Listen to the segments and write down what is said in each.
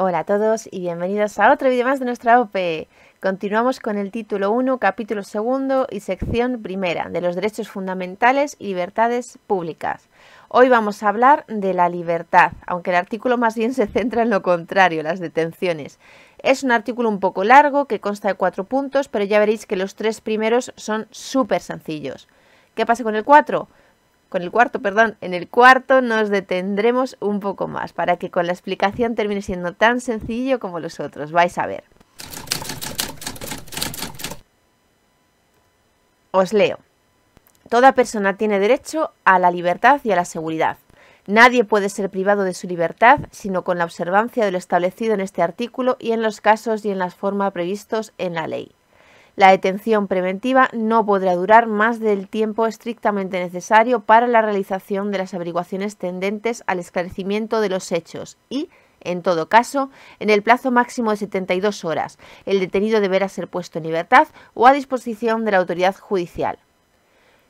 Hola a todos y bienvenidos a otro vídeo más de nuestra OPE. Continuamos con el título 1, capítulo 2 y sección primera de los derechos fundamentales y libertades públicas. Hoy vamos a hablar de la libertad, aunque el artículo más bien se centra en lo contrario, las detenciones. Es un artículo un poco largo que consta de cuatro puntos, pero ya veréis que los tres primeros son súper sencillos. ¿Qué pasa con el 4? con el cuarto, perdón, en el cuarto nos detendremos un poco más para que con la explicación termine siendo tan sencillo como los otros, vais a ver. Os leo. Toda persona tiene derecho a la libertad y a la seguridad. Nadie puede ser privado de su libertad sino con la observancia de lo establecido en este artículo y en los casos y en las formas previstos en la ley. La detención preventiva no podrá durar más del tiempo estrictamente necesario para la realización de las averiguaciones tendentes al esclarecimiento de los hechos y en todo caso, en el plazo máximo de 72 horas, el detenido deberá ser puesto en libertad o a disposición de la autoridad judicial.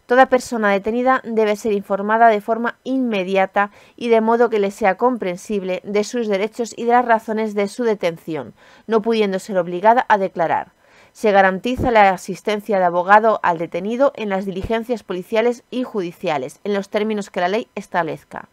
Toda persona detenida debe ser informada de forma inmediata y de modo que le sea comprensible de sus derechos y de las razones de su detención, no pudiendo ser obligada a declarar se garantiza la asistencia de abogado al detenido en las diligencias policiales y judiciales, en los términos que la ley establezca.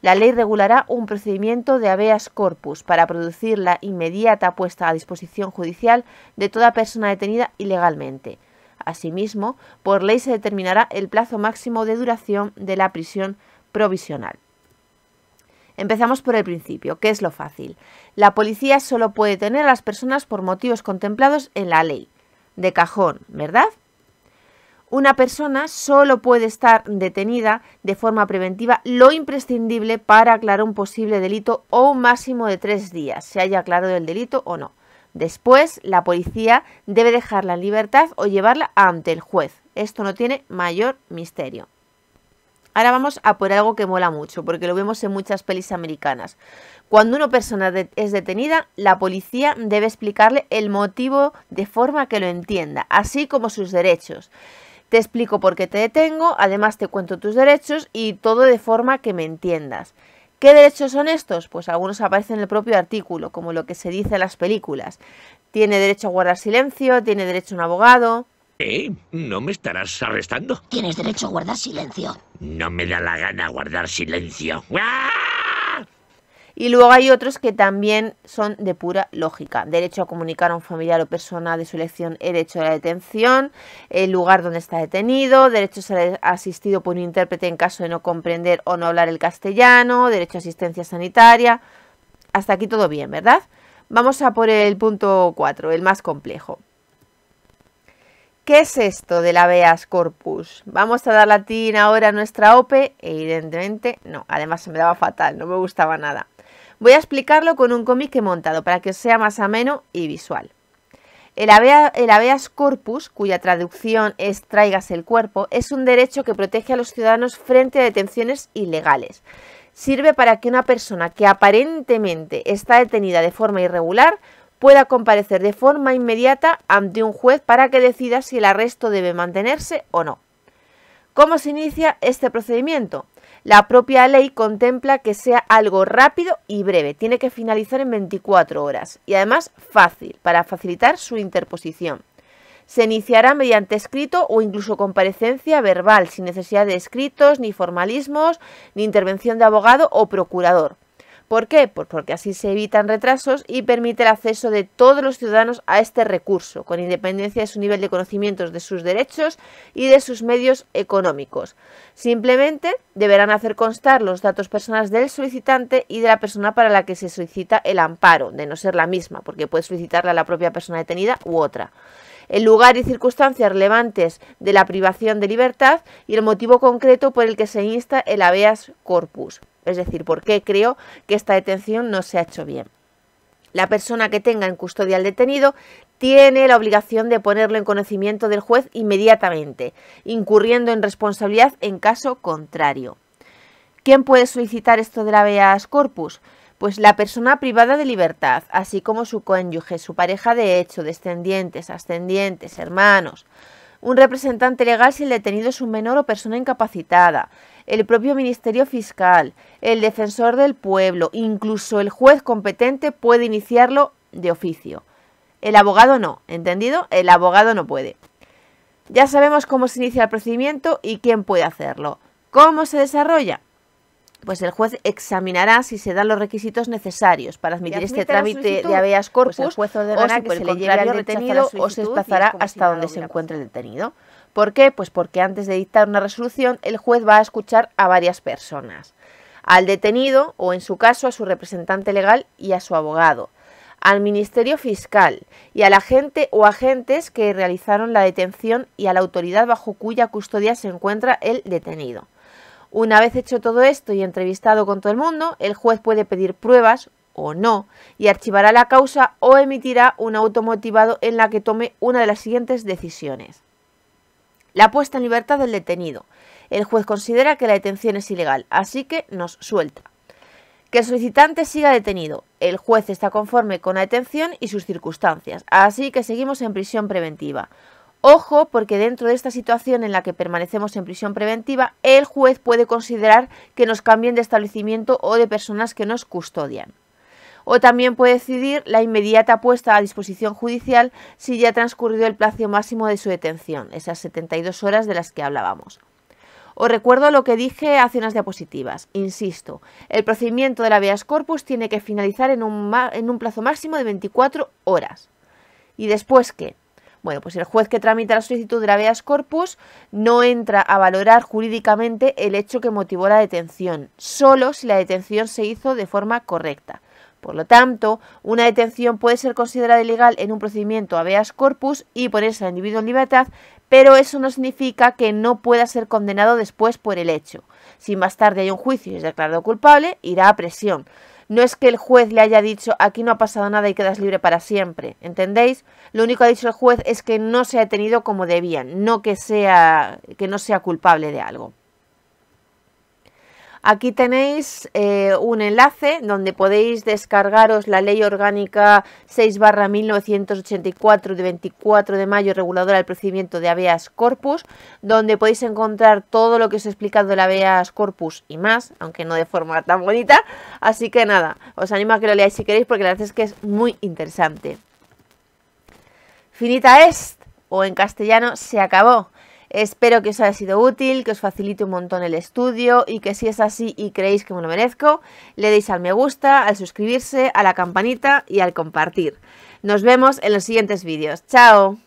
La ley regulará un procedimiento de habeas corpus para producir la inmediata puesta a disposición judicial de toda persona detenida ilegalmente. Asimismo, por ley se determinará el plazo máximo de duración de la prisión provisional. Empezamos por el principio, que es lo fácil. La policía solo puede tener a las personas por motivos contemplados en la ley. De cajón, ¿verdad? Una persona solo puede estar detenida de forma preventiva lo imprescindible para aclarar un posible delito o un máximo de tres días, se haya aclarado el delito o no. Después, la policía debe dejarla en libertad o llevarla ante el juez. Esto no tiene mayor misterio. Ahora vamos a por algo que mola mucho, porque lo vemos en muchas pelis americanas. Cuando una persona es detenida, la policía debe explicarle el motivo de forma que lo entienda, así como sus derechos. Te explico por qué te detengo, además te cuento tus derechos y todo de forma que me entiendas. ¿Qué derechos son estos? Pues algunos aparecen en el propio artículo, como lo que se dice en las películas. Tiene derecho a guardar silencio, tiene derecho a un abogado, ¿No me estarás arrestando? Tienes derecho a guardar silencio. No me da la gana guardar silencio. Y luego hay otros que también son de pura lógica. Derecho a comunicar a un familiar o persona de su elección el hecho la detención, el lugar donde está detenido, derecho a ser asistido por un intérprete en caso de no comprender o no hablar el castellano, derecho a asistencia sanitaria. Hasta aquí todo bien, ¿verdad? Vamos a por el punto 4, el más complejo. ¿Qué es esto del habeas corpus? ¿Vamos a dar latín ahora a nuestra OPE? Evidentemente no, además se me daba fatal, no me gustaba nada. Voy a explicarlo con un cómic que he montado para que sea más ameno y visual. El, el habeas corpus, cuya traducción es traigas el cuerpo, es un derecho que protege a los ciudadanos frente a detenciones ilegales. Sirve para que una persona que aparentemente está detenida de forma irregular pueda comparecer de forma inmediata ante un juez para que decida si el arresto debe mantenerse o no. ¿Cómo se inicia este procedimiento? La propia ley contempla que sea algo rápido y breve, tiene que finalizar en 24 horas y además fácil, para facilitar su interposición. Se iniciará mediante escrito o incluso comparecencia verbal, sin necesidad de escritos, ni formalismos, ni intervención de abogado o procurador. ¿Por qué? Pues porque así se evitan retrasos y permite el acceso de todos los ciudadanos a este recurso, con independencia de su nivel de conocimientos de sus derechos y de sus medios económicos. Simplemente deberán hacer constar los datos personales del solicitante y de la persona para la que se solicita el amparo, de no ser la misma, porque puede solicitarla la propia persona detenida u otra el lugar y circunstancias relevantes de la privación de libertad y el motivo concreto por el que se insta el habeas corpus es decir, por qué creo que esta detención no se ha hecho bien. La persona que tenga en custodia al detenido tiene la obligación de ponerlo en conocimiento del juez inmediatamente, incurriendo en responsabilidad en caso contrario. ¿Quién puede solicitar esto de la habeas corpus? Pues la persona privada de libertad, así como su cónyuge, su pareja de hecho, descendientes, ascendientes, hermanos, un representante legal si el detenido es un menor o persona incapacitada, el propio Ministerio Fiscal, el defensor del pueblo, incluso el juez competente puede iniciarlo de oficio. El abogado no, ¿entendido? El abogado no puede. Ya sabemos cómo se inicia el procedimiento y quién puede hacerlo. ¿Cómo se desarrolla? Pues el juez examinará si se dan los requisitos necesarios para admitir este trámite de habeas pues corpus el juez o se le al detenido o se desplazará hasta donde se encuentre el detenido. ¿Por qué? Pues porque antes de dictar una resolución el juez va a escuchar a varias personas, al detenido o en su caso a su representante legal y a su abogado, al Ministerio Fiscal y al gente o agentes que realizaron la detención y a la autoridad bajo cuya custodia se encuentra el detenido. Una vez hecho todo esto y entrevistado con todo el mundo, el juez puede pedir pruebas o no y archivará la causa o emitirá un auto motivado en la que tome una de las siguientes decisiones la puesta en libertad del detenido. El juez considera que la detención es ilegal, así que nos suelta. Que el solicitante siga detenido. El juez está conforme con la detención y sus circunstancias, así que seguimos en prisión preventiva. Ojo, porque dentro de esta situación en la que permanecemos en prisión preventiva, el juez puede considerar que nos cambien de establecimiento o de personas que nos custodian o también puede decidir la inmediata puesta a disposición judicial si ya ha transcurrido el plazo máximo de su detención, esas 72 horas de las que hablábamos. Os recuerdo lo que dije hace unas diapositivas. Insisto, el procedimiento de la habeas corpus tiene que finalizar en un, plazo máximo de 24 horas. ¿Y después qué? Bueno, pues el juez que tramita la solicitud de la habeas corpus no entra a valorar jurídicamente el hecho que motivó la detención, solo si la detención se hizo de forma correcta. Por lo tanto, una detención puede ser considerada ilegal en un procedimiento habeas corpus y ponerse al individuo en libertad, pero eso no significa que no pueda ser condenado después por el hecho. Si más tarde hay un juicio y es declarado culpable, irá a presión. No es que el juez le haya dicho aquí no ha pasado nada y quedas libre para siempre, ¿entendéis? Lo único que ha dicho el juez es que no se ha detenido como debían, no que sea que no sea culpable de algo. Aquí tenéis eh, un enlace donde podéis descargaros la Ley Orgánica 6 1984 de 24 de mayo reguladora del procedimiento de habeas corpus, donde podéis encontrar todo lo que os he explicado la habeas corpus y más, aunque no de forma tan bonita. Así que nada, os animo a que lo leáis si queréis porque la verdad es que es muy interesante. Finita est, o en castellano, se acabó. Espero que os haya sido útil, que os facilite un montón el estudio y que si es así y creéis que me lo merezco, le deis al me gusta, al suscribirse, a la campanita y al compartir. Nos vemos en los siguientes vídeos. ¡Chao!